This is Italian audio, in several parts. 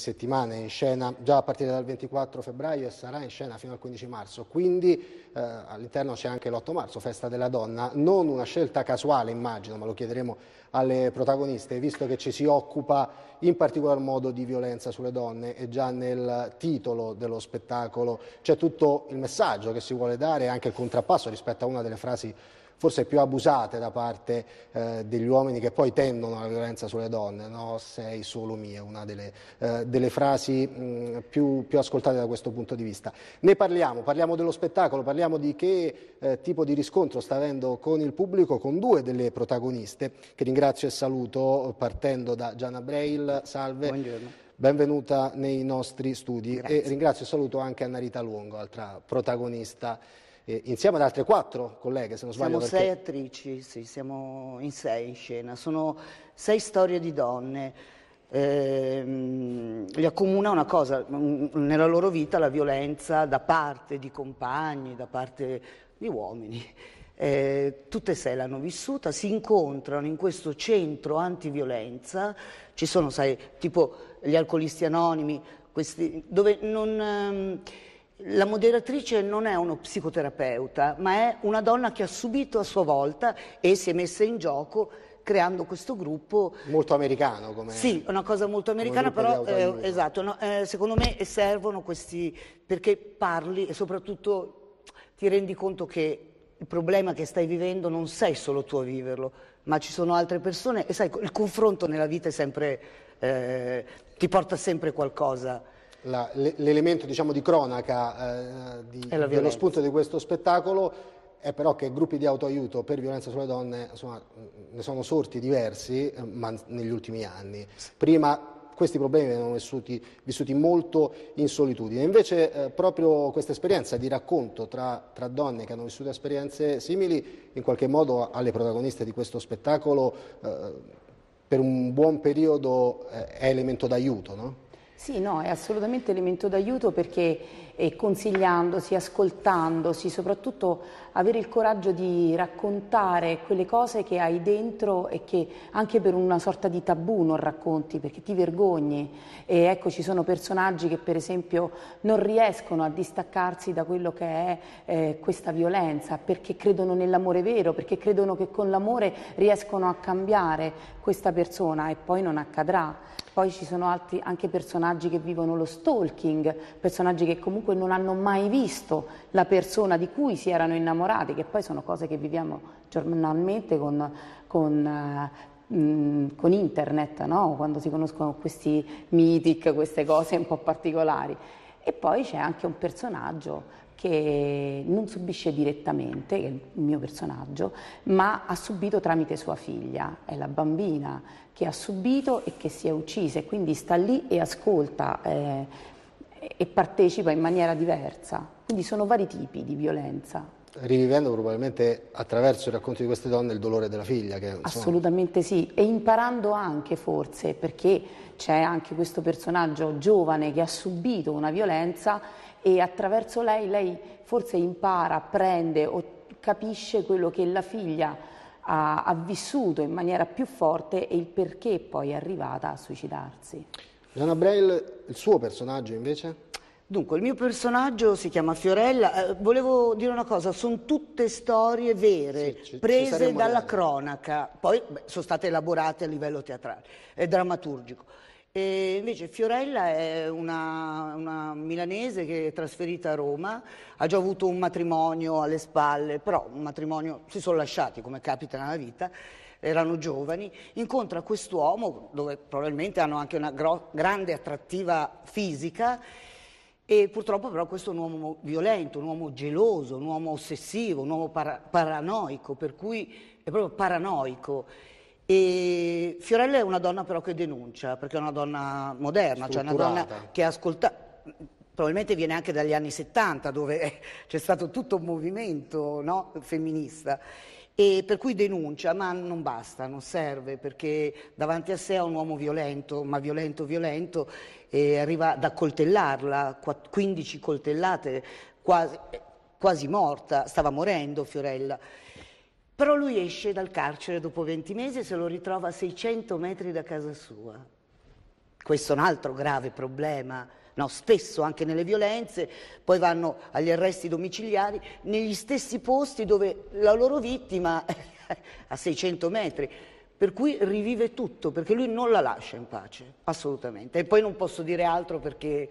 settimane in scena già a partire dal 24 febbraio e sarà in scena fino al 15 marzo, quindi eh, all'interno c'è anche l'8 marzo, festa della donna, non una scelta casuale immagino, ma lo chiederemo alle protagoniste, visto che ci si occupa in particolar modo di violenza sulle donne e già nel titolo dello spettacolo c'è tutto il messaggio che si vuole dare anche il contrappasso rispetto a una delle frasi forse più abusate da parte eh, degli uomini che poi tendono alla violenza sulle donne, no? sei solo mia, una delle, eh, delle frasi mh, più, più, ascoltate da questo punto di vista. Ne parliamo, parliamo dello spettacolo, parliamo di che eh, tipo di riscontro sta avendo con il pubblico, con due delle protagoniste, che ringrazio e saluto partendo da Gianna Brail, salve. Buongiorno. Benvenuta nei nostri studi Grazie. e ringrazio e saluto anche Annarita Luongo, altra protagonista eh, insieme ad altre quattro colleghe, se non sbaglio. Siamo perché... sei attrici, sì, siamo in sei in scena. Sono sei storie di donne. Eh, li accomuna una cosa, mm, nella loro vita la violenza da parte di compagni, da parte di uomini. Eh, tutte e sei l'hanno vissuta, si incontrano in questo centro antiviolenza, ci sono, sai, tipo gli alcolisti anonimi, questi, dove non... Ehm, la moderatrice non è uno psicoterapeuta, ma è una donna che ha subito a sua volta e si è messa in gioco creando questo gruppo. Molto americano come. Sì, una cosa molto americana, però eh, esatto, no, eh, secondo me servono questi perché parli e soprattutto ti rendi conto che il problema che stai vivendo non sei solo tu a viverlo, ma ci sono altre persone e sai, il confronto nella vita sempre, eh, ti porta sempre qualcosa l'elemento diciamo, di cronaca eh, di, dello spunto di questo spettacolo è però che gruppi di autoaiuto per violenza sulle donne insomma, ne sono sorti diversi ma negli ultimi anni. Prima questi problemi venivano vissuti, vissuti, molto in solitudine. Invece eh, proprio questa esperienza di racconto tra, tra, donne che hanno vissuto esperienze simili, in qualche modo alle protagoniste di questo spettacolo, eh, per un buon periodo eh, è elemento d'aiuto. No? Sì, no, è assolutamente elemento d'aiuto perché eh, consigliandosi, ascoltandosi, soprattutto avere il coraggio di raccontare quelle cose che hai dentro e che anche per una sorta di tabù non racconti perché ti vergogni. E ecco, ci sono personaggi che per esempio non riescono a distaccarsi da quello che è eh, questa violenza perché credono nell'amore vero, perché credono che con l'amore riescono a cambiare questa persona e poi non accadrà. Poi ci sono altri, anche personaggi che vivono lo stalking, personaggi che comunque non hanno mai visto la persona di cui si erano innamorati, che poi sono cose che viviamo giornalmente con, con uh, con internet, no? quando si conoscono questi mythic, queste cose un po' particolari. E poi c'è anche un personaggio che non subisce direttamente, che è il mio personaggio, ma ha subito tramite sua figlia, è la bambina che ha subito e che si è uccisa e quindi sta lì e ascolta eh, e partecipa in maniera diversa. Quindi sono vari tipi di violenza rivivendo probabilmente attraverso i racconti di queste donne il dolore della figlia. Che, insomma... Assolutamente sì, e imparando anche forse, perché c'è anche questo personaggio giovane che ha subito una violenza e attraverso lei lei forse impara, apprende o capisce quello che la figlia ha, ha vissuto in maniera più forte e il perché poi è arrivata a suicidarsi. Gianna Braille, il suo personaggio invece? Dunque, il mio personaggio si chiama Fiorella. Eh, volevo dire una cosa, sono tutte storie vere, sì, ci, prese ci dalla reali. cronaca, poi beh, sono state elaborate a livello teatrale e drammaturgico. E invece Fiorella è una, una, milanese che è trasferita a Roma, ha già avuto un matrimonio alle spalle, però un matrimonio si sono lasciati come capita nella vita, erano giovani, incontra quest'uomo dove probabilmente hanno anche una grande attrattiva fisica e purtroppo però questo è un uomo violento, un uomo geloso, un uomo ossessivo, un uomo para- paranoico, per cui è proprio paranoico. E Fiorella è una donna però che denuncia, perché è una donna moderna, cioè una donna che ascolta, probabilmente viene anche dagli anni 70 dove c'è stato tutto un movimento no? femminista e per cui denuncia, ma non basta, non serve, perché davanti a sé ha un uomo violento, ma violento violento, e arriva ad accoltellarla, 15 coltellate, quasi, quasi morta, stava morendo Fiorella. Però lui esce dal carcere dopo 20 mesi e se lo ritrova a 600 metri da casa sua. Questo è un altro grave problema no? spesso anche nelle violenze, poi vanno agli arresti domiciliari, negli stessi posti dove la loro vittima è a 600 metri. Per cui rivive tutto, perché lui non la lascia in pace, assolutamente. E poi non posso dire altro perché...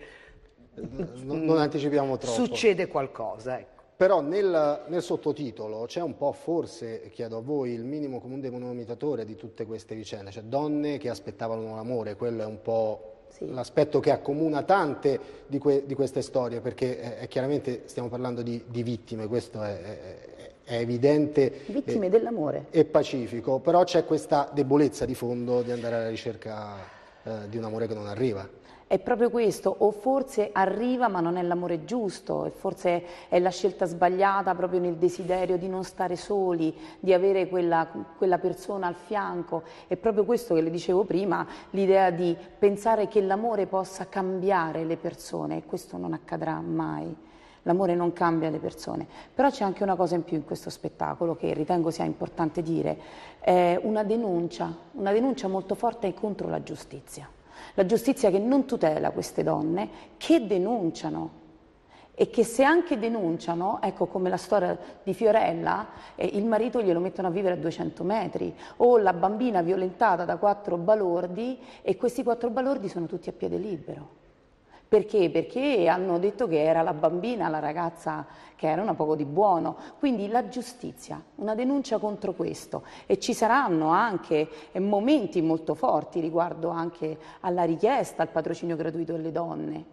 Non, non anticipiamo troppo. Succede qualcosa, ecco. Però nel, nel sottotitolo c'è un po' forse, chiedo a voi, il minimo comune denominatore di tutte queste vicende, cioè donne che aspettavano l'amore, quello è un po' sì. l'aspetto che accomuna tante di, que di queste storie, perché eh, eh chiaramente stiamo parlando di, di vittime, questo è, è, è evidente. Vittime eh, dell'amore. E pacifico, però c'è questa debolezza di fondo di andare alla ricerca eh, di un amore che non arriva è proprio questo, o forse arriva ma non è l'amore giusto, e forse è la scelta sbagliata proprio nel desiderio di non stare soli, di avere quella, quella persona al fianco. È proprio questo che le dicevo prima, l'idea di pensare che l'amore possa cambiare le persone, e questo non accadrà mai. L'amore non cambia le persone, però c'è anche una cosa in più in questo spettacolo che ritengo sia importante dire, è una denuncia, una denuncia molto forte contro la giustizia. La giustizia che non tutela queste donne, che denunciano e che se anche denunciano, ecco come la storia di Fiorella, eh, il marito glielo mettono a vivere a 200 metri, o la bambina violentata da quattro balordi e questi quattro balordi sono tutti a piede libero. Perché? Perché hanno detto che era la bambina, la ragazza che era una poco di buono. Quindi la giustizia, una denuncia contro questo. E ci saranno anche eh, momenti molto forti riguardo anche alla richiesta al patrocinio gratuito delle donne,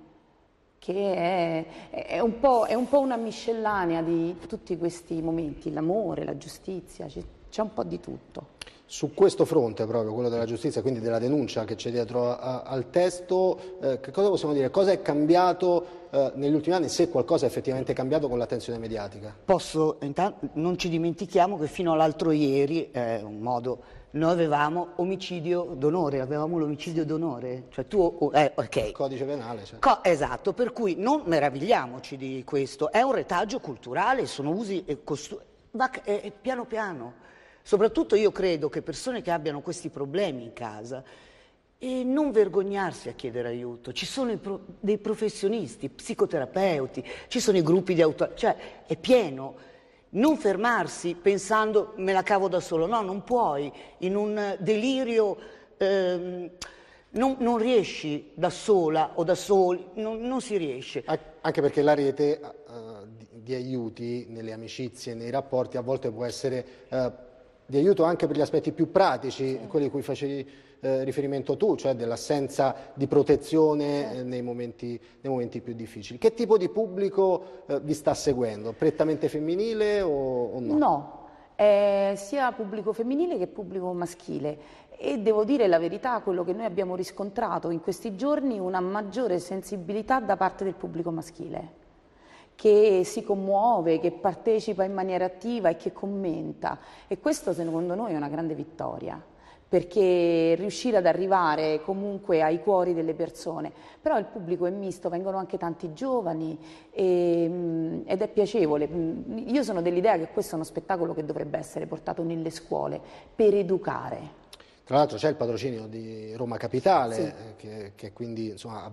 che è, è, un, po', è un, po', una miscellanea di tutti questi momenti, l'amore, la giustizia, c'è un po' di tutto. Su questo fronte proprio, quello della giustizia, quindi della denuncia che c'è dietro a, a, al testo, eh, che cosa possiamo dire? Cosa è cambiato eh, negli ultimi anni, se qualcosa è effettivamente cambiato con l'attenzione mediatica? Posso, intanto, non ci dimentichiamo che fino all'altro ieri, eh, un modo, noi avevamo omicidio d'onore, avevamo l'omicidio d'onore, cioè tu, oh, eh, ok. Codice penale. Cioè. Co esatto, per cui non meravigliamoci di questo, è un retaggio culturale, sono usi e costumi, va eh, piano piano. Soprattutto io credo che persone che abbiano questi problemi in casa e non vergognarsi a chiedere aiuto. Ci sono pro dei professionisti, psicoterapeuti, ci sono i gruppi di auto, cioè è pieno. Non fermarsi pensando me la cavo da solo, no, non puoi, in un delirio ehm, non, non, riesci da sola o da soli, non, non si riesce. Anche perché la rete uh, di, di, aiuti nelle amicizie, nei rapporti, a volte può essere... Uh, di aiuto anche per gli aspetti più pratici, sì. quelli a cui facevi eh, riferimento tu, cioè dell'assenza di protezione sì. Eh, nei, momenti, nei, momenti, più difficili. Che tipo di pubblico eh, vi sta seguendo? Prettamente femminile o, o no? No, sia pubblico femminile che pubblico maschile e devo dire la verità, quello che noi abbiamo riscontrato in questi giorni è una maggiore sensibilità da parte del pubblico maschile che si commuove, che partecipa in maniera attiva e che commenta. E questo secondo noi è una grande vittoria perché riuscire ad arrivare comunque ai cuori delle persone. Però il pubblico è misto, vengono anche tanti giovani e, ehm, ed è piacevole. Mm, io sono dell'idea che questo è uno spettacolo che dovrebbe essere portato nelle scuole per educare. Tra l'altro c'è il patrocinio di Roma Capitale, sì. Eh, che, che, quindi insomma,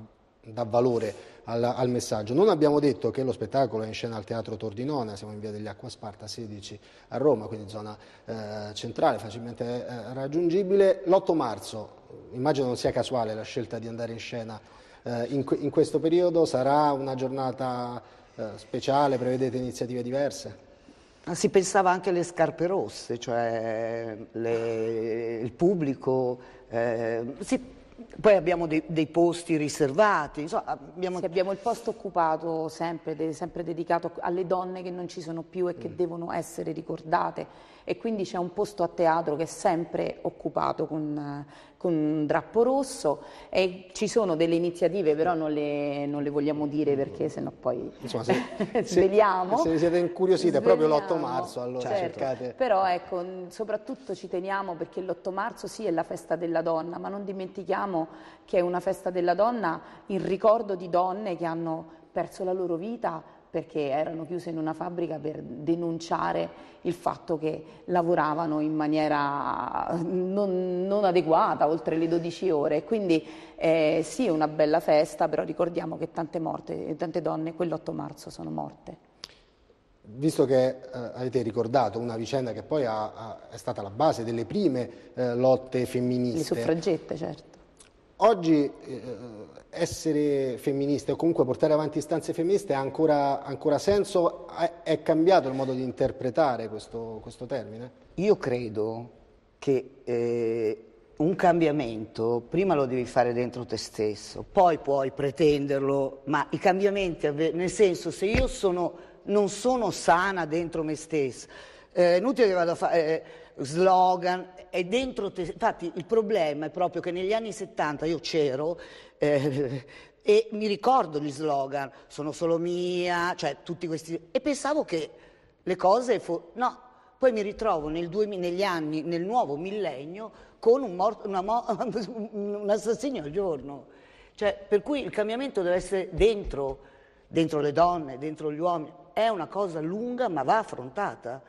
dà valore al, al, messaggio. Non abbiamo detto che lo spettacolo è in scena al Teatro Tordinona, siamo in via degli Acquasparta 16 a Roma, quindi zona eh, centrale, facilmente eh, raggiungibile. L'8 marzo, immagino non sia casuale la scelta di andare in scena eh, in, in, questo periodo, sarà una giornata eh, speciale, prevedete iniziative diverse? Si pensava anche alle scarpe rosse, cioè le, il pubblico. Eh, si, poi abbiamo dei, dei posti riservati. Insomma, abbiamo... Sì, abbiamo... il posto occupato sempre, sempre dedicato alle donne che non ci sono più e che mm. devono essere ricordate e quindi c'è un posto a teatro che è sempre occupato con, con un drappo rosso e ci sono delle iniziative però non le, non le vogliamo dire perché sennò poi Insomma, se, sveliamo. Se, se siete incuriosite sveliamo, proprio l'8 marzo allora certo, cercate. Però ecco, soprattutto ci teniamo perché l'8 marzo sì è la festa della donna ma non dimentichiamo che è una festa della donna in ricordo di donne che hanno perso la loro vita perché erano chiuse in una fabbrica per denunciare il fatto che lavoravano in maniera eh, non, non adeguata, oltre le 12 ore. Quindi eh, sì, è una bella festa, però ricordiamo che tante, morte, tante donne quell'8 marzo sono morte. Visto che eh, avete ricordato una vicenda che poi ha, ha, è stata la base delle prime eh, lotte femministe. Le suffragette, certo. Oggi eh, essere femministe o comunque portare avanti istanze femministe ha ancora, ancora senso? È, è, cambiato il modo di interpretare questo, questo termine? Io credo che eh, un cambiamento prima lo devi fare dentro te stesso, poi puoi pretenderlo, ma i cambiamenti, nel senso se io sono, non sono sana dentro me stessa, eh, inutile che vado a fare... Eh, slogan, è dentro te. Infatti il problema è proprio che negli anni 70 io c'ero eh, e mi ricordo gli slogan, sono solo mia, cioè tutti questi... E pensavo che le cose... Fo- no, poi mi ritrovo nel 2000, negli anni, nel nuovo millennio, con un, morto, mo- un assassino al giorno. Cioè, per cui il cambiamento deve essere dentro, dentro le donne, dentro gli uomini. È una cosa lunga ma va affrontata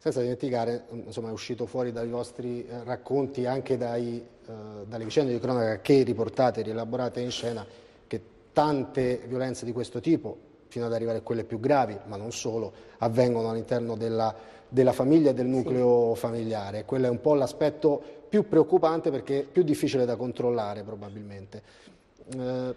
senza dimenticare, insomma, è uscito fuori dai vostri eh, racconti, anche dai, eh, dalle vicende di cronaca che riportate, rielaborate in scena, che tante violenze di questo tipo, fino ad arrivare a quelle più gravi, ma non solo, avvengono all'interno della, della, famiglia e del nucleo sì. familiare. Quello è un po' l'aspetto più preoccupante perché più difficile da controllare probabilmente. Eh,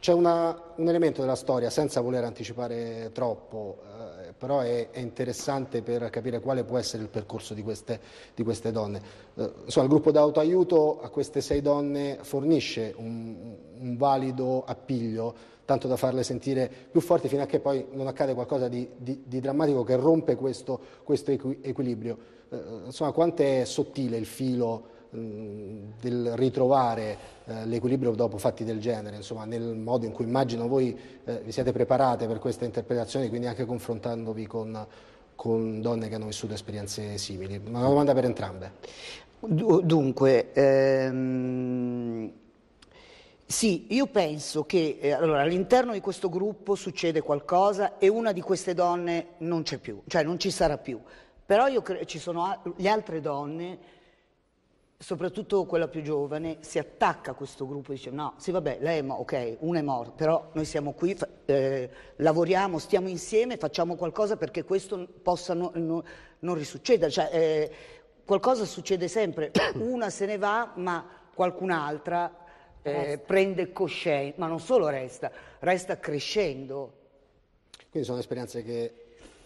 c'è un elemento della storia, senza voler anticipare troppo, eh, però è, è, interessante per capire quale può essere il percorso di queste, di queste donne. Eh, insomma, il gruppo d'autoaiuto a queste sei donne fornisce un, un valido appiglio tanto da farle sentire più forti fino a che poi non accade qualcosa di, di, di drammatico che rompe questo, questo equi, equilibrio. Eh, insomma, quanto è sottile il filo del ritrovare eh, l'equilibrio dopo fatti del genere, insomma, nel modo in cui immagino voi eh, vi siete preparate per questa interpretazione, quindi anche confrontandovi con, con donne che hanno vissuto esperienze simili. Una domanda per entrambe. Dunque, ehm... Sì, io penso che eh, allora, all'interno di questo gruppo succede qualcosa e una di queste donne non c'è più, cioè non ci sarà più. Però io cre- ci sono a- le altre donne soprattutto quella più giovane, si attacca a questo gruppo e dice no, sì vabbè, lei è morta, ok, una è morta, però noi siamo qui, eh, lavoriamo, stiamo insieme, facciamo qualcosa perché questo possa no, no, non risucceda. Cioè, eh, qualcosa succede sempre, una se ne va ma qualcun'altra eh, prende coscienza, ma non solo resta, resta crescendo. Quindi sono esperienze che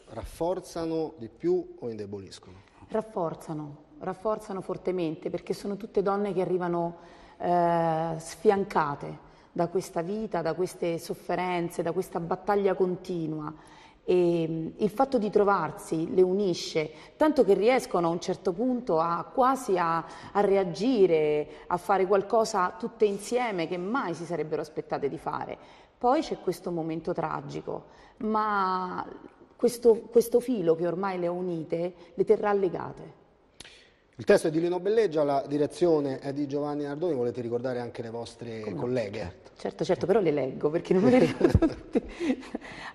rafforzano di più o indeboliscono? Rafforzano rafforzano fortemente perché sono tutte donne che arrivano eh, sfiancate da questa vita, da queste sofferenze, da questa battaglia continua. E il fatto di trovarsi le unisce, tanto che riescono a un certo punto a, quasi a, a reagire, a fare qualcosa tutte insieme che mai si sarebbero aspettate di fare. Poi c'è questo momento tragico, ma questo, questo filo che ormai le ha unite le terrà legate. Il testo è di Lino Belleggia, la direzione è di Giovanni Nardoni, volete ricordare anche le vostre Come colleghe? Certo, certo, però le leggo perché non me le ricordo tutte.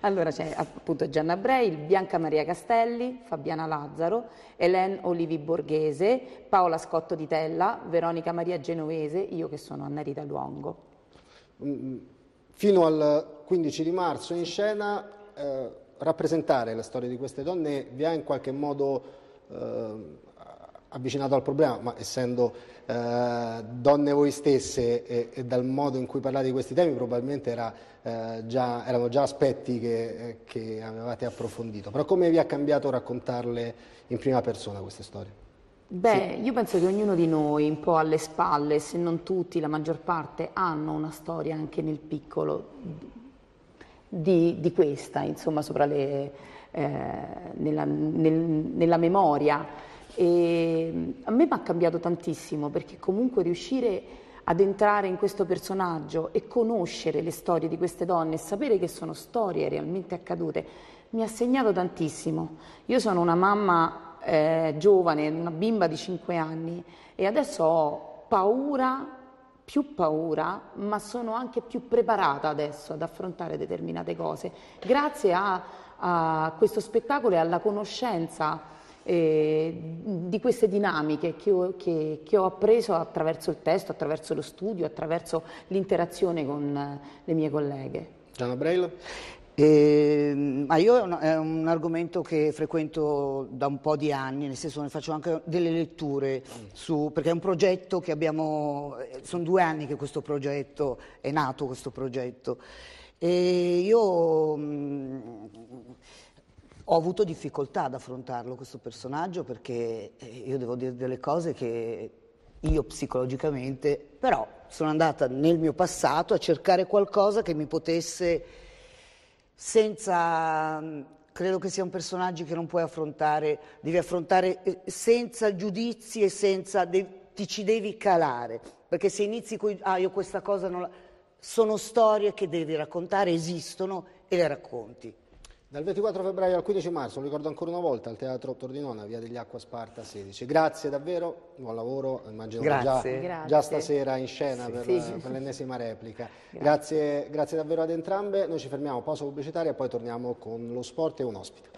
Allora c'è appunto Gianna Brei, Bianca Maria Castelli, Fabiana Lazzaro, Elen Olivi Borghese, Paola Scotto di Tella, Veronica Maria Genovese, io che sono Anna Rita Luongo. Mm, mm, fino al 15 di marzo in scena eh, rappresentare la storia di queste donne vi ha in qualche modo... Eh, avvicinato al problema, ma essendo eh, donne voi stesse e, e, dal modo in cui parlate di questi temi probabilmente era, eh, già, erano già aspetti che, eh, che, avevate approfondito. Però come vi ha cambiato raccontarle in prima persona queste storie? Beh, sì. io penso che ognuno di noi, un po' alle spalle, se non tutti, la maggior parte, hanno una storia anche nel piccolo di, di questa, insomma, le, eh, nella, nel, nella memoria. E a me mi ha cambiato tantissimo perché comunque riuscire ad entrare in questo personaggio e conoscere le storie di queste donne e sapere che sono storie realmente accadute mi ha segnato tantissimo. Io sono una mamma eh, giovane, una bimba di 5 anni e adesso ho paura, più paura, ma sono anche più preparata adesso ad affrontare determinate cose, grazie a, a questo spettacolo e alla conoscenza eh, di queste dinamiche che ho, che, che ho, appreso attraverso il testo, attraverso lo studio, attraverso l'interazione con le mie colleghe. Gianna Breilo? Eh, ma io è un, è un, argomento che frequento da un po' di anni, nel senso ne faccio anche delle letture su, perché è un progetto che abbiamo, eh, sono due anni che questo progetto è nato questo progetto. E io mh, mm, ho avuto difficoltà ad affrontarlo questo personaggio perché eh, io devo dire delle cose che io psicologicamente, però sono andata nel mio passato a cercare qualcosa che mi potesse, senza, mm, credo che sia un personaggio che non puoi affrontare, devi affrontare eh, senza giudizi e senza, ti ci devi calare, perché se inizi con, ah io questa cosa non la, sono storie che devi raccontare, esistono e le racconti. Dal 24 febbraio al 15 marzo, lo ricordo ancora una volta, al Teatro Tordinona, via degli Acqua Sparta 16. Grazie davvero, buon lavoro, immagino già, già, stasera in scena sì, per, sì. Eh, per l'ennesima replica. Grazie. Grazie, grazie davvero ad entrambe, noi ci fermiamo, pausa pubblicitaria e poi torniamo con lo sport e un ospite.